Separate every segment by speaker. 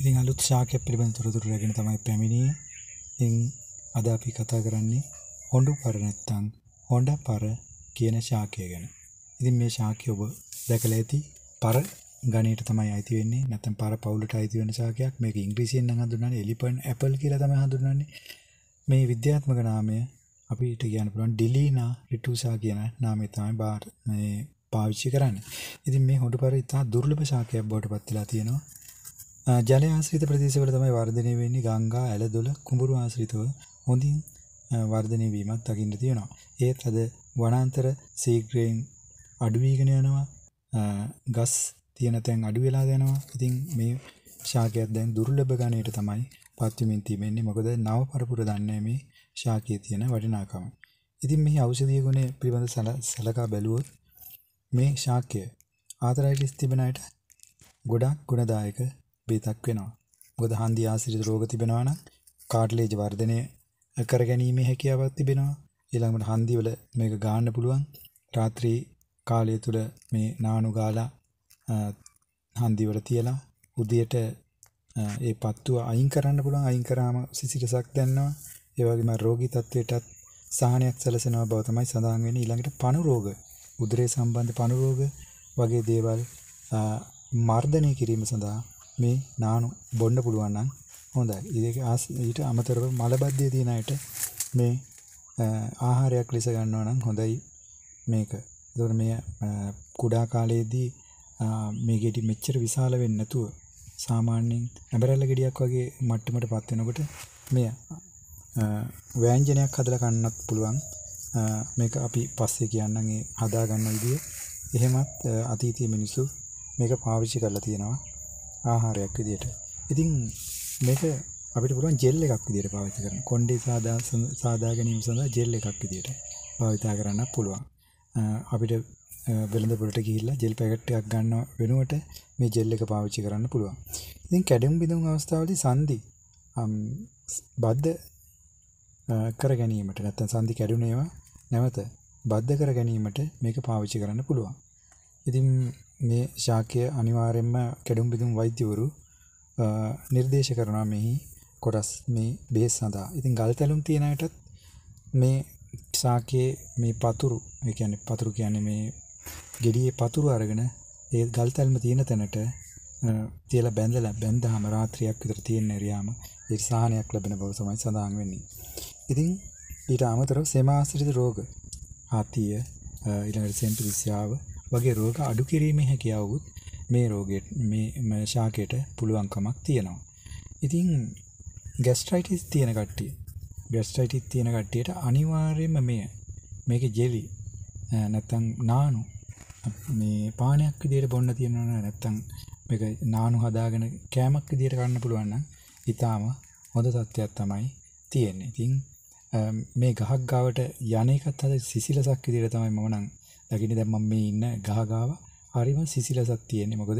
Speaker 1: ඉතින් අලුත් ශාකයක් පිළිබඳ තොරතුරු රැගෙන තමයි පැමිණියේ. ඉතින් අද අපි කතා කරන්නේ හොඬු පර නැත්තම් හොඬ පර කියන ශාකය ගැන. ඉතින් මේ ශාකය ඔබ දැකලා ඇති පර ගණයට තමයි අයිති වෙන්නේ. නැත්නම් පර පවුලට අයිති වෙන ශාකයක්. මේක ඉංග්‍රීසියෙන් නම් හඳුන්වන්නේ elephant apple කියලා තමයි හඳුන්වන්නේ. මේ විද්‍යාත්මක නාමය අපිට කියන්න පුළුවන් ඩිලීනා රිටුසා කියන නාමය තමයි බාර මේ පාවිච්චි කරන්න. ඉතින් මේ හොඬපර ඉතා දුර්ලභ ශාකයක් බවට පත් වෙලා තියෙනවා. ජලය ආශ්‍රිත ප්‍රදේශවල තමයි වර්ධනය වෙන්නේ ගංගා ඇලදොල කුඹුරු ආශ්‍රිතව හොඳින් වර්ධනය වීමක් දකින්න තියෙනවා. ඒත් අද වනාන්තර සීග්‍රයෙන් අඩු වීගෙන යනවා ගස් තියෙන තැන් අඩු වෙලා යනවා. ඉතින් මේ ශාකයක් දැන් දුර්ලභ ගණයට තමයි පත්වෙමින් තිබෙන්නේ. මොකද නව පරපුර දන්නේ මේ ශාකයේ තියෙන වටිනාකම. ඉතින් මෙහි ඖෂධීය ගුණ පිළිබඳ සලකා බැලුවොත් මේ ශාකය ආතරයිටිස් තිබෙන අයට ගොඩක් ගුණදායක බේතක් වෙනවා. මොකද හන්දි ආසිරිත රෝග තිබෙනවා නම් කාට්ලේජ් වර්ධනය කර ගැනීමේ හැකියාවක් තිබෙනවා. ඊළඟට හන්දිවල මේක ගාන්න පුළුවන්. රාත්‍රී කාලය තුල මේ නානු ගාලා හන්දිවල තියලා උදේට ඒ පත්තුව අයින් කරන්න පුළුවන්. අයින් කරාම සිසිලසක් දැනෙනවා. ඒ වගේම රෝගී තත්වයටත් සහනයක් සැලසෙනවා බව තමයි සඳහන් වෙන්නේ ඊළඟට පණු රෝග උදරය සම්බන්ධ පණු රෝග වගේ දේවල් මර්ධනය කිරීම සඳහා මේ නානු බොන්න පුළුවන් නම් හොඳයි. ඒක ඊට අමතරව මලබද්ධිය තියෙන අයට මේ ආහාරයක් ලෙස ගන්නවා නම් හොඳයි මේක. එතකොට මේ කුඩා කාලයේදී මේ ගෙඩි මෙච්චර විශාල වෙන්නේ නැතුව සාමාන්‍යයෙන් ඇඹරැල්ල ගෙඩියක් වගේ මට්ටමටපත් වෙනකොට මේ ව්‍යංජනයක් හදලා කන්නත් පුළුවන්. මේක අපි පස්සේ කියන්නම් ඒ හදා ගන්න විදිය. එහෙමත් අතීතයේ මිනිස්සු මේක පාවිච්චි කරලා තියෙනවා. ආහාරයක් විදියට. ඉතින් මේක අපිට පුළුවන් ජෙල් එකක් විදියට පාවිච්චි කරන්න. කොණ්ඩේ සාදා සාදා ගැනීම සඳහා ජෙල් එකක් විදියට භාවිතා කරන්න පුළුවන්. අපිට වෙළඳ පොළට ගිහිල්ලා ජෙල් පැකට් එකක් ගන්න වෙනුවට මේ ජෙල් එක පාවිච්චි කරන්න පුළුවන්. ඉතින් කැඩුම් බිඳුම් අවස්ථාවේදී සන්දි බද්ධ කර ගැනීමට නැත්නම් සන්දි කැඩුනේවා නැවත බද්ධ කර ගැනීමට මේක පාවිච්චි කරන්න පුළුවන්. ඉතින් මේ ශාකය අනිවාර්යෙන්ම කැඩුම් බිදුම් වෛද්‍යවරු නිර්දේශ කරනවා මෙහි කොටස් මේ බේස් සඳහා. ඉතින් ගල් තැලුම් තියෙන අයටත් මේ ශාකයේ මේ පතුරු, ඒ කියන්නේ පතුරු කියන්නේ මේ gediye පතුරු අරගෙන ඒ ගල් තැල්ම තියෙන තැනට තියලා බැඳලා බැඳාම රාත්‍රියක් විතර තියෙන එරියාම ඒ සාහනයක් ලැබෙන බව තමයි සඳහන් වෙන්නේ. ඉතින් ඊට අමතරව සේමාශ්‍රිත රෝග, ආතිය, ඊළඟට සෙන්පිරිසියාව වගේ රෝග අඩු කිරීමේ හැකියාවකුත් මේ රෝගයට මේ ශාකයට පුළුවන්කමක් තියෙනවා. ඉතින් ගැස්ට්‍රයිටිස් තියෙන කට්ටිය ගැස්ට්‍රයිටිස් තියෙන කට්ටියට අනිවාර්යයෙන්ම මේ මේකේ ජෙලි නැත්තම් නානු මේ පානයක් විදියට බොන්න තියෙනවා නැත්තම් මේක නානු හදාගෙන කෑමක් විදියට ගන්න පුළුවන් නම් ඊටාම හොඳ තත්ත්වයක් තමයි තියෙන්නේ. ඉතින් මේ ගහක් ගාවට යන එකත් අද සිසිලසක් විදියට තමයි මම නම් දකින්න දැන් මම මේ ඉන්න ගහ ගාව හරිම සිසිලසක් තියෙන්නේ මොකද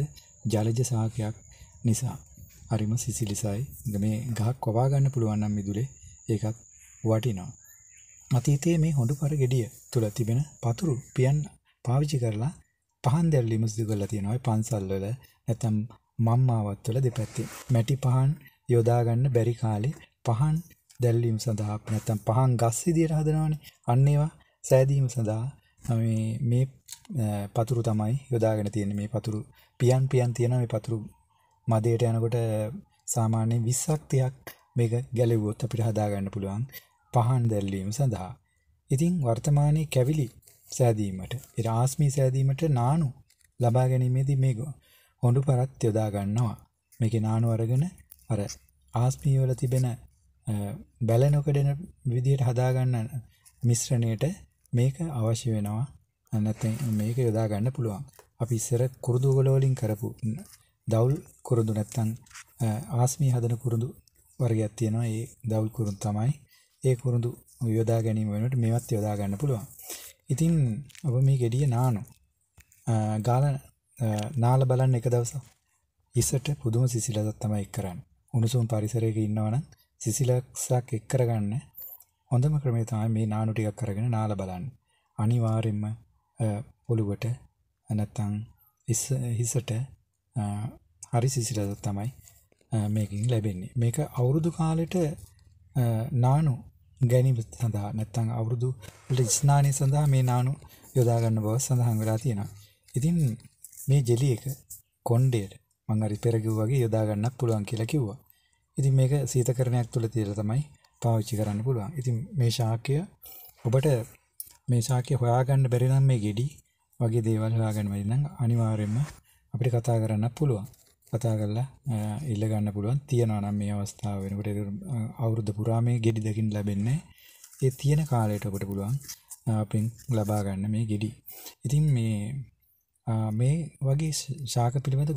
Speaker 1: ජලජ සාකයක් නිසා හරිම සිසිලිසයි මේ ගහක් වවා ගන්න පුළුවන් නම් මිදුලේ ඒකත් වටිනවා අතීතයේ මේ හොඬුපර ගෙඩිය තුල තිබෙන පතුරු පියන් පාවිච්චි කරලා පහන් දැල්ලීම සිදු කරලා තියෙනවා ඒ පන්සල් වල නැත්නම් මම්මාවත් වල දෙපැත්තේ මැටි පහන් යොදා ගන්න බැරි කාලේ පහන් දැල්ලීම සඳහා නැත්තම් පහන් ගස් විදියට හදනවනේ අන්න ඒවා සෑදීම සඳහා මේ පතුරු තමයි යොදාගෙන තියෙන මේ පතුරු පියන් පියන් තියෙන මේ පතුරු මදයට යනකොට සාමාන්‍ය විස්සක්තියක් මේක ගැලවුවොත් අපිට හදාගන්න පුළුවන් පහන් දැල්ලීම සඳහා. ඉතින් වර්තමානයේ කැවිලි සෑදීමට ඉරාස්මී සෑදීමට නානු ලබා ගැනීමේදී මේ හොඳු පරත් යොදා ගන්නවා. මේකේ නානු අරගෙන අර ආස්මී වල තිබෙන බැලනකඩෙන විදිහට හදාගන්න මිශ්‍රණයට මේක අවශ්‍ය වෙනවා නැත්නම් මේක යොදා ගන්න පුළුවන්. අපි ඉස්සර කුරුදු වල වලින් කරපු දවුල් කුරුදු නැත්නම් ආස්මී හදන කුරුදු වර්ගයක් තියෙනවා. ඒ දවුල් කුරුදු තමයි. ඒ කුරුදු යොදා ගැනීම වෙනුවට මේවත් යොදා ගන්න පුළුවන්. ඉතින් ඔබ මේ ගෙඩිය නානෝ. ගාල නාල බලන්න එක දවසක්. ඉස්සට පුදුම සිසිලසක් තමයි එක් කරන්නේ. උණුසුම් පරිසරයක ඉන්නවනම් සිසිලසක් එක් කරගන්න හොඳම ක්‍රමේ තමයි මේ නානු ටිකක් අරගෙන නාලා බලන්න. අනිවාර්යෙන්ම ඔළුවට නැත්තම් හිසට හරි සිසිලසක් තමයි මේකින් ලැබෙන්නේ. මේක අවුරුදු කාලෙට නානු ගැනීම සඳහා නැත්තම් අවුරුදු වල ස්නානය සඳහා මේ නානු යොදා ගන්න බව සඳහන් වෙලා තියෙනවා. ඉතින් මේ ජෙලි එක කොණ්ඩයට මං හරි පෙර කිව්වා වගේ යොදා ගන්නත් පුළුවන් කියලා කිව්වා. ඉතින් මේක සීතකරණයක් තුල තියලා තමයි පාවිච්චි කරන්න පුළුවන් ඉතින් මේ ශාකය ඔබට මේ ශාකය හොයාගන්න බැරිනම් මේ ගෙඩි වගේ දේවල් හොයාගන්න බැරිනම් අනිවාර්යෙන්ම අපිට කතා කරන්න පුළුවන් කතා කරලා ඉල්ල ගන්න පුළුවන් තියනවා නම් මේ අවස්ථාව වෙනකොට අවුරුද්ද පුරා මේ ගෙඩි දකින්න ලැබෙන්නේ ඒ තියෙන කාලයට ඔබට පුළුවන් අපෙන් ලබා ගන්න මේ ගෙඩි. ඉතින් මේ මේ වගේ ශාක පිළිබඳ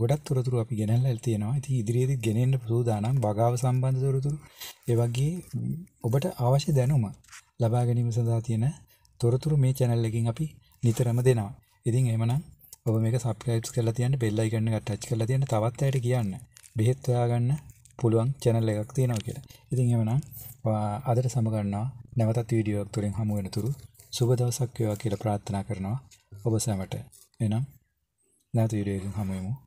Speaker 1: ගොඩක් තොරතුරු අපි ගෙනල්ලා තියෙනවා. ඉතින් ඉදිරියේදීත් ගෙනෙන්න සූදානම් වගාව සම්බන්ධ තොරතුරු, ඒ වගේ ඔබට අවශ්‍ය දැනුම ලබා ගැනීම සඳහා තියෙන තොරතුරු මේ channel එකකින් අපි නිතරම දෙනවා. ඉතින් එහෙමනම් ඔබ මේක subscribe කරලා තියන්න, bell icon එක touch කරලා තියන්න, තවත් අයට කියන්න. බෙහෙත් හොයාගන්න පුළුවන් channel එකක් තියෙනවා කියලා. ඉතින් එහෙමනම් අදට සමගන්නවා නැවතත් වීඩියෝ එකක් තුලින් හමු වෙනතුරු සුබ දවසක් වේවා කියලා ප්‍රාර්ථනා කරනවා ඔබ සැමට. えな?나도이 래, 가모이 모.